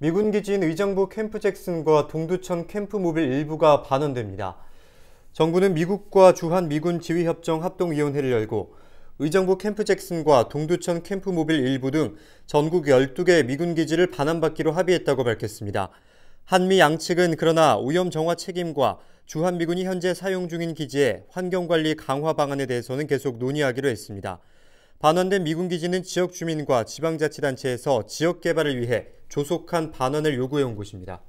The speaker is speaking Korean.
미군 기지인 의정부 캠프 잭슨과 동두천 캠프 모빌 일부가 반환됩니다 정부는 미국과 주한 미군 지휘 협정 합동 위원회를 열고 의정부 캠프 잭슨과 동두천 캠프 모빌 일부 등 전국 12개 미군 기지를 반환받기로 합의했다고 밝혔습니다. 한미 양측은 그러나 오염 정화 책임과 주한 미군이 현재 사용 중인 기지의 환경 관리 강화 방안에 대해서는 계속 논의하기로 했습니다. 반환된 미군 기지는 지역 주민과 지방자치단체에서 지역 개발을 위해 조속한 반환을 요구해온 곳입니다.